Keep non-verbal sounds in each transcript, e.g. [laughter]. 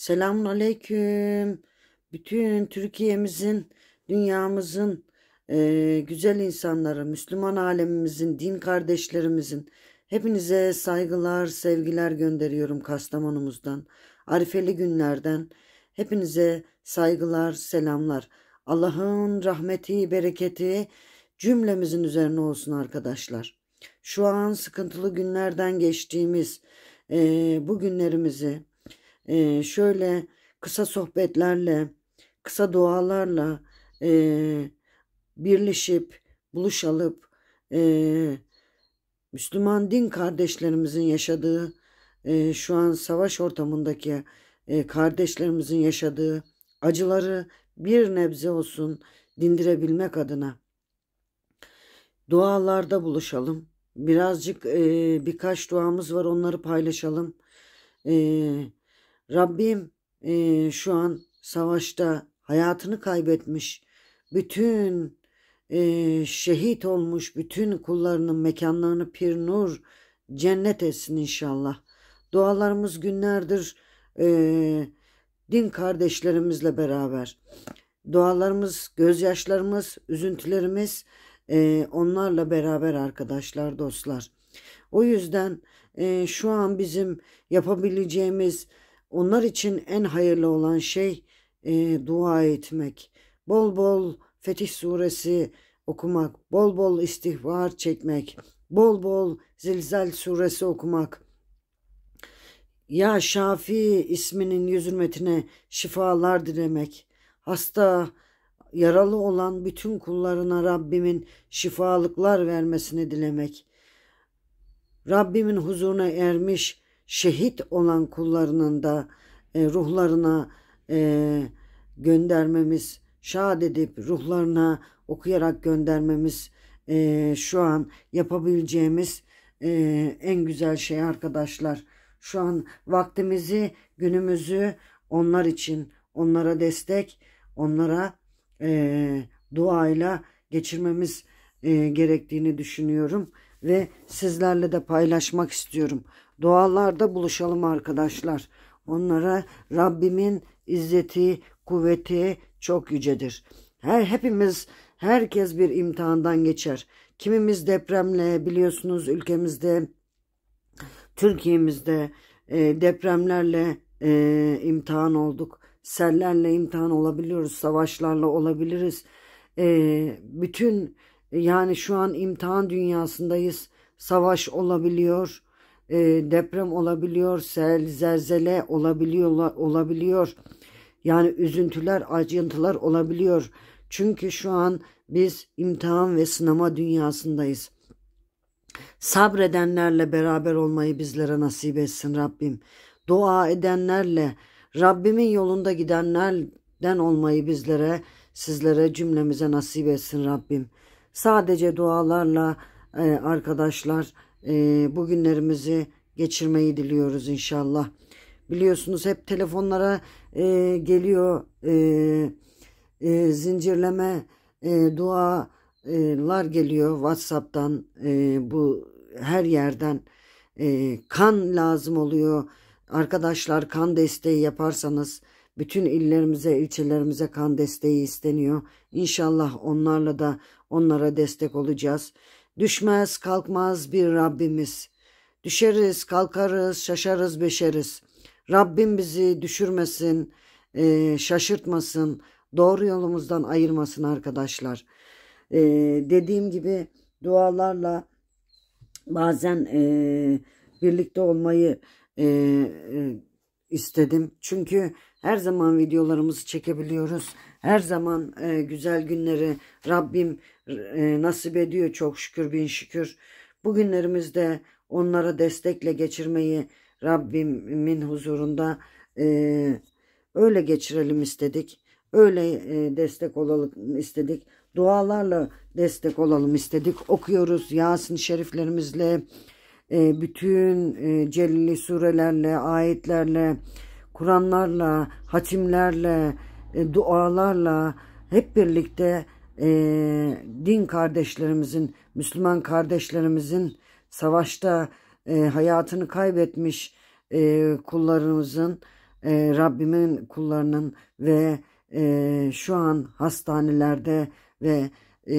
Selamun Aleyküm. Bütün Türkiye'mizin, dünyamızın, e, güzel insanları, Müslüman alemimizin, din kardeşlerimizin hepinize saygılar, sevgiler gönderiyorum Kastamonumuzdan. Arifeli günlerden hepinize saygılar, selamlar. Allah'ın rahmeti, bereketi cümlemizin üzerine olsun arkadaşlar. Şu an sıkıntılı günlerden geçtiğimiz e, bu günlerimizi şöyle kısa sohbetlerle, kısa dualarla e, birleşip, buluşalıp e, Müslüman din kardeşlerimizin yaşadığı e, şu an savaş ortamındaki e, kardeşlerimizin yaşadığı acıları bir nebze olsun dindirebilmek adına dualarda buluşalım. Birazcık e, birkaç duamız var onları paylaşalım. Eee Rabbim e, şu an savaşta hayatını kaybetmiş bütün e, şehit olmuş bütün kullarının mekanlarını pir nur cennet etsin inşallah. Dualarımız günlerdir e, din kardeşlerimizle beraber. Dualarımız, gözyaşlarımız, üzüntülerimiz e, onlarla beraber arkadaşlar, dostlar. O yüzden e, şu an bizim yapabileceğimiz onlar için en hayırlı olan şey e, dua etmek. Bol bol Fetih Suresi okumak, bol bol istihbar çekmek, bol bol Zilzal Suresi okumak. Ya Şafi isminin yüz hürmetine şifalar dilemek. Hasta, yaralı olan bütün kullarına Rabbimin şifalıklar vermesini dilemek. Rabbimin huzuruna ermiş şehit olan kullarının da e, ruhlarına e, göndermemiz, şad edip ruhlarına okuyarak göndermemiz e, şu an yapabileceğimiz e, en güzel şey arkadaşlar. Şu an vaktimizi, günümüzü onlar için, onlara destek, onlara e, duayla geçirmemiz e, gerektiğini düşünüyorum ve sizlerle de paylaşmak istiyorum. Dualarda buluşalım arkadaşlar. Onlara Rabbimin izzeti, kuvveti çok yücedir. Her hepimiz herkes bir imtihandan geçer. Kimimiz depremle biliyorsunuz ülkemizde Türkiye'mizde e, depremlerle e, imtihan olduk. Sellerle imtihan olabiliyoruz, savaşlarla olabiliriz. E, bütün bütün yani şu an imtihan dünyasındayız. Savaş olabiliyor, e, deprem olabiliyor, sel, zelzele olabiliyor, olabiliyor. Yani üzüntüler, acıntılar olabiliyor. Çünkü şu an biz imtihan ve sınama dünyasındayız. Sabredenlerle beraber olmayı bizlere nasip etsin Rabbim. Dua edenlerle, Rabbimin yolunda gidenlerden olmayı bizlere, sizlere cümlemize nasip etsin Rabbim. Sadece dualarla e, arkadaşlar e, bugünlerimizi geçirmeyi diliyoruz inşallah. Biliyorsunuz hep telefonlara e, geliyor e, e, zincirleme e, dualar geliyor WhatsApp'tan e, bu her yerden e, kan lazım oluyor. Arkadaşlar kan desteği yaparsanız bütün illerimize, ilçelerimize kan desteği isteniyor. İnşallah onlarla da onlara destek olacağız. Düşmez, kalkmaz bir Rabbimiz. Düşeriz, kalkarız, şaşarız, beşeriz. Rabbim bizi düşürmesin, e, şaşırtmasın, doğru yolumuzdan ayırmasın arkadaşlar. E, dediğim gibi dualarla bazen e, birlikte olmayı istedim. Çünkü her zaman videolarımızı çekebiliyoruz. Her zaman e, güzel günleri Rabbim e, nasip ediyor çok şükür bin şükür. Bugünlerimizde onlara destekle geçirmeyi Rabbimin huzurunda e, öyle geçirelim istedik. Öyle e, destek olalım istedik. Dualarla destek olalım istedik. Okuyoruz Yasin şeriflerimizle, e, bütün e, celili surelerle, ayetlerle, Kur'anlarla, hacimlerle, e, dualarla hep birlikte e, din kardeşlerimizin, Müslüman kardeşlerimizin savaşta e, hayatını kaybetmiş e, kullarımızın, e, Rabbimin kullarının ve e, şu an hastanelerde ve e,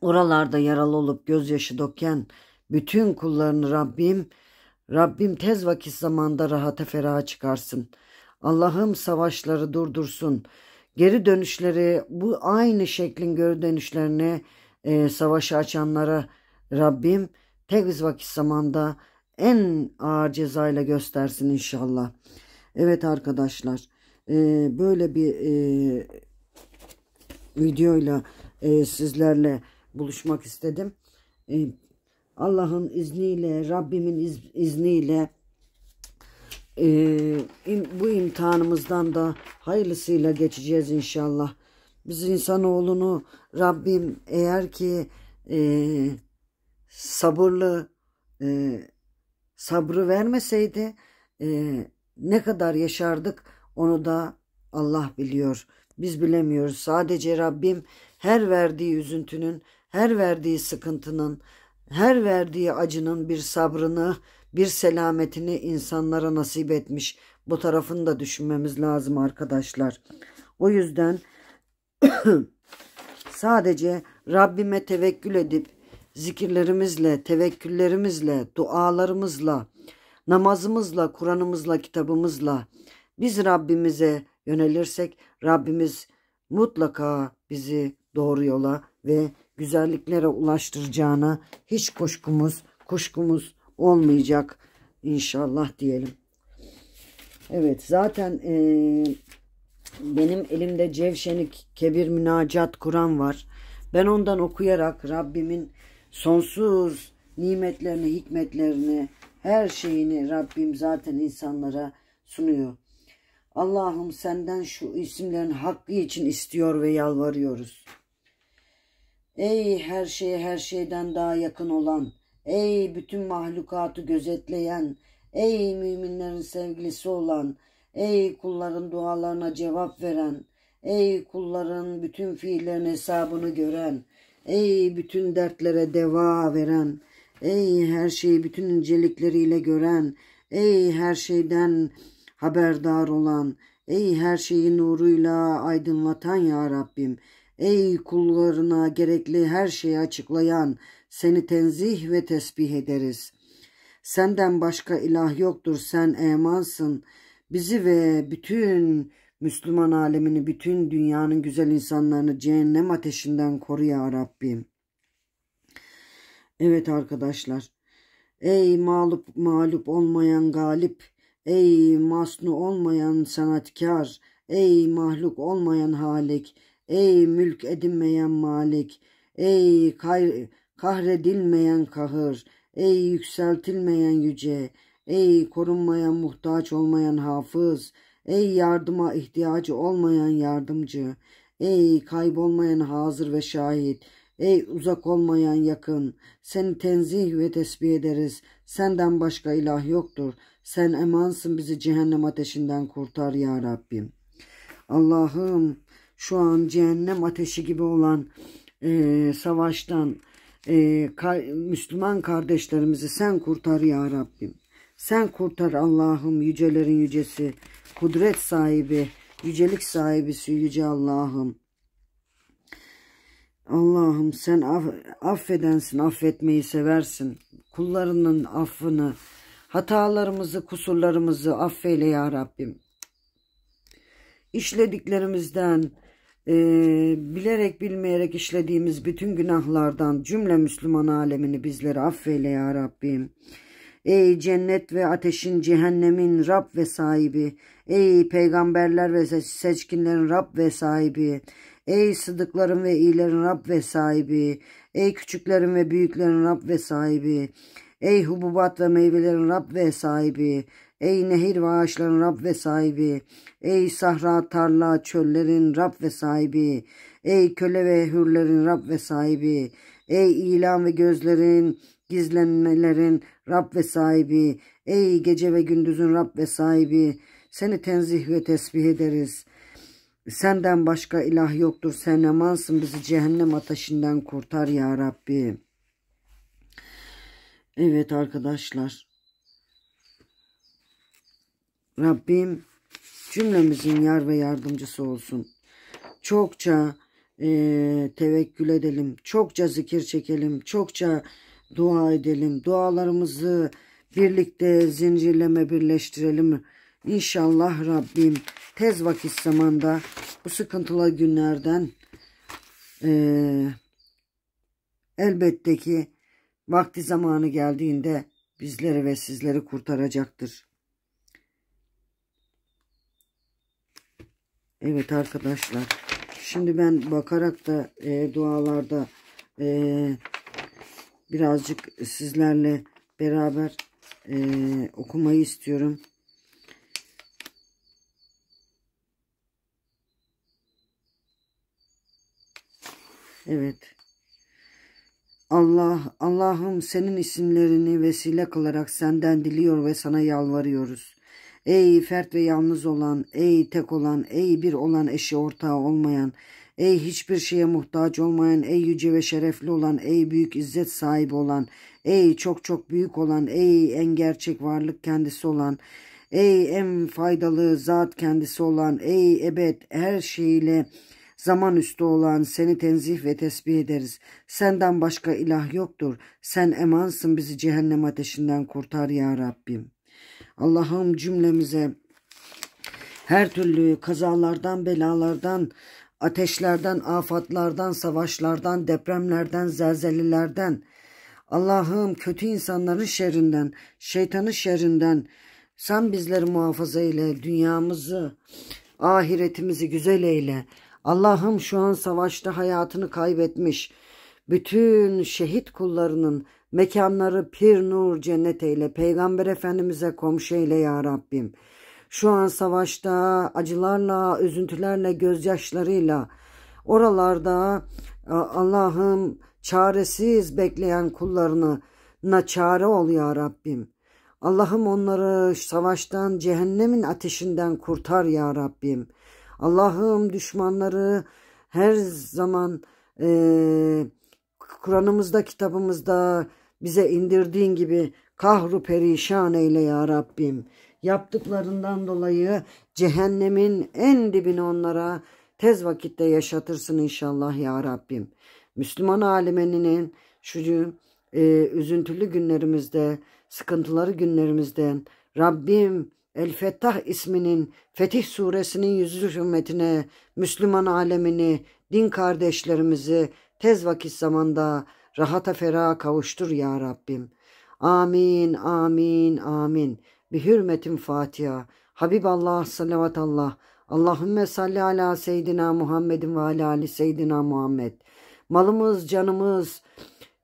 oralarda yaralı olup gözyaşı döken bütün kullarını Rabbim Rabbim tez vakit zamanda rahata feraha çıkarsın. Allah'ım savaşları durdursun. Geri dönüşleri bu aynı şeklin geri dönüşlerine e, savaşı açanlara Rabbim tez vakit zamanda en ağır cezayla göstersin inşallah. Evet arkadaşlar e, böyle bir e, videoyla e, sizlerle buluşmak istedim. E, Allah'ın izniyle, Rabbimin iz, izniyle e, im, bu imtihanımızdan da hayırlısıyla geçeceğiz inşallah. Biz insanoğlunu Rabbim eğer ki e, sabırlı e, sabrı vermeseydi e, ne kadar yaşardık onu da Allah biliyor. Biz bilemiyoruz. Sadece Rabbim her verdiği üzüntünün, her verdiği sıkıntının, her verdiği acının bir sabrını, bir selametini insanlara nasip etmiş. Bu tarafını da düşünmemiz lazım arkadaşlar. O yüzden [clears throat] sadece Rabbime tevekkül edip zikirlerimizle, tevekküllerimizle, dualarımızla, namazımızla, Kur'an'ımızla, kitabımızla biz Rabbimize yönelirsek Rabbimiz mutlaka bizi doğru yola ve güzelliklere ulaştıracağına hiç kuşkumuz, kuşkumuz olmayacak inşallah diyelim. Evet zaten e, benim elimde Cevşenik Kebir Münacat Kur'an var. Ben ondan okuyarak Rabbimin sonsuz nimetlerini, hikmetlerini, her şeyini Rabbim zaten insanlara sunuyor. Allah'ım senden şu isimlerin hakkı için istiyor ve yalvarıyoruz. Ey her şeye her şeyden daha yakın olan, ey bütün mahlukatı gözetleyen, ey müminlerin sevgilisi olan, ey kulların dualarına cevap veren, ey kulların bütün fiillerin hesabını gören, ey bütün dertlere deva veren, ey her şeyi bütün incelikleriyle gören, ey her şeyden haberdar olan, ey her şeyi nuruyla aydınlatan ya Rabbim.'' Ey kullarına gerekli her şeyi açıklayan seni tenzih ve tesbih ederiz. Senden başka ilah yoktur sen emansın. Bizi ve bütün Müslüman alemini bütün dünyanın güzel insanlarını cehennem ateşinden koru ya Rabbim. Evet arkadaşlar. Ey mağlup mağlup olmayan galip. Ey masnu olmayan sanatkar. Ey mahluk olmayan halik. Ey mülk edinmeyen malik, ey kahredilmeyen kahır, ey yükseltilmeyen yüce, ey korunmayan muhtaç olmayan hafız, ey yardıma ihtiyacı olmayan yardımcı, ey kaybolmayan hazır ve şahit, ey uzak olmayan yakın, seni tenzih ve tesbih ederiz, senden başka ilah yoktur, sen emansın bizi cehennem ateşinden kurtar ya Rabbim. Allah'ım şu an cehennem ateşi gibi olan e, savaştan e, ka Müslüman kardeşlerimizi sen kurtar ya Rabbim. Sen kurtar Allah'ım yücelerin yücesi, kudret sahibi, yücelik sahibisi yüce Allah'ım. Allah'ım sen aff affedensin, affetmeyi seversin. Kullarının affını, hatalarımızı, kusurlarımızı affeyle ya Rabbim. İşlediklerimizden, e, bilerek bilmeyerek işlediğimiz bütün günahlardan cümle Müslüman alemini bizleri affeyle ya Rabbim. Ey cennet ve ateşin cehennemin Rab ve sahibi. Ey peygamberler ve seçkinlerin Rab ve sahibi. Ey sıdıkların ve iyilerin Rab ve sahibi. Ey küçüklerin ve büyüklerin Rab ve sahibi. Ey hububat ve meyvelerin Rab ve sahibi. Ey nehir ve ağaçların Rab ve sahibi. Ey sahra, tarla, çöllerin Rab ve sahibi. Ey köle ve hürlerin Rab ve sahibi. Ey ilan ve gözlerin, gizlenmelerin Rab ve sahibi. Ey gece ve gündüzün Rab ve sahibi. Seni tenzih ve tesbih ederiz. Senden başka ilah yoktur. Sen emansın bizi cehennem ateşinden kurtar ya Rabbi. Evet arkadaşlar. Rabbim cümlemizin yar ve yardımcısı olsun. Çokça e, tevekkül edelim, çokça zikir çekelim, çokça dua edelim. Dualarımızı birlikte zincirleme birleştirelim. İnşallah Rabbim tez vakit zamanda bu sıkıntılı günlerden e, elbette ki vakti zamanı geldiğinde bizleri ve sizleri kurtaracaktır. Evet arkadaşlar. Şimdi ben bakarak da e, dualarda e, birazcık sizlerle beraber e, okumayı istiyorum. Evet. Allah, Allah'ım senin isimlerini vesile kılarak senden diliyor ve sana yalvarıyoruz. Ey fert ve yalnız olan, ey tek olan, ey bir olan eşi ortağı olmayan, ey hiçbir şeye muhtaç olmayan, ey yüce ve şerefli olan, ey büyük izzet sahibi olan, ey çok çok büyük olan, ey en gerçek varlık kendisi olan, ey en faydalı zat kendisi olan, ey ebed her şeyle zaman üstü olan seni tenzih ve tesbih ederiz. Senden başka ilah yoktur. Sen emansın bizi cehennem ateşinden kurtar ya Rabbim. Allah'ım cümlemize her türlü kazalardan, belalardan, ateşlerden, afatlardan, savaşlardan, depremlerden, zelzelelerden, Allah'ım kötü insanların şerrinden, şeytanın şerrinden sen bizleri muhafaza eyle, dünyamızı, ahiretimizi güzel eyle. Allah'ım şu an savaşta hayatını kaybetmiş bütün şehit kullarının Mekanları pir nur cennet eyle. Peygamber Efendimiz'e komşu eyle ya Rabbim. Şu an savaşta acılarla, üzüntülerle, gözyaşlarıyla oralarda e, Allah'ım çaresiz bekleyen kullarını na çare ol ya Rabbim. Allah'ım onları savaştan, cehennemin ateşinden kurtar ya Rabbim. Allah'ım düşmanları her zaman e, Kur'an'ımızda, kitabımızda, bize indirdiğin gibi kahru perişan eyle ya Rabbim. Yaptıklarından dolayı cehennemin en dibini onlara tez vakitte yaşatırsın inşallah ya Rabbim. Müslüman alemeninin şu e, üzüntülü günlerimizde, sıkıntıları günlerimizden Rabbim El Fettah isminin Fetih suresinin yüzü hürmetine Müslüman alemini, din kardeşlerimizi tez vakit zamanda rahata feraha kavuştur ya Rabbim. Amin, amin, amin. Bi hürmetin Fatiha. Habiballah Allah. Allahümme salli ala seyyidina Muhammedin ve ala ali seyyidina Muhammed. Malımız, canımız,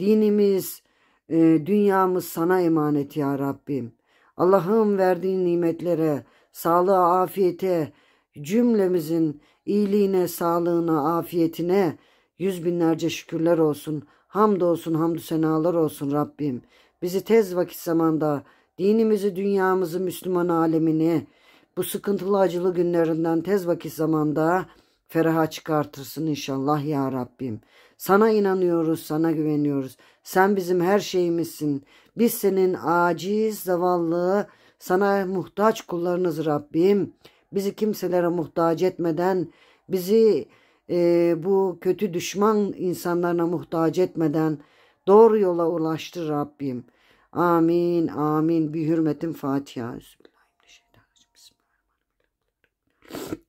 dinimiz, e, dünyamız sana emanet ya Rabbim. Allah'ım verdiğin nimetlere, sağlığa, afiyete, cümlemizin iyiliğine, sağlığına, afiyetine yüz binlerce şükürler olsun. Hamdolsun hamdü senalar olsun Rabbim. Bizi tez vakit zamanda dinimizi, dünyamızı, Müslüman alemini bu sıkıntılı acılı günlerinden tez vakit zamanda feraha çıkartırsın inşallah ya Rabbim. Sana inanıyoruz, sana güveniyoruz. Sen bizim her şeyimizsin. Biz senin aciz, zavallı, sana muhtaç kullarınız Rabbim. Bizi kimselere muhtaç etmeden, bizi e, bu kötü düşman insanlarına muhtaç etmeden doğru yola ulaştır Rabbim. Amin, amin. Bir hürmetin Fatiha. Bismillahirrahmanirrahim.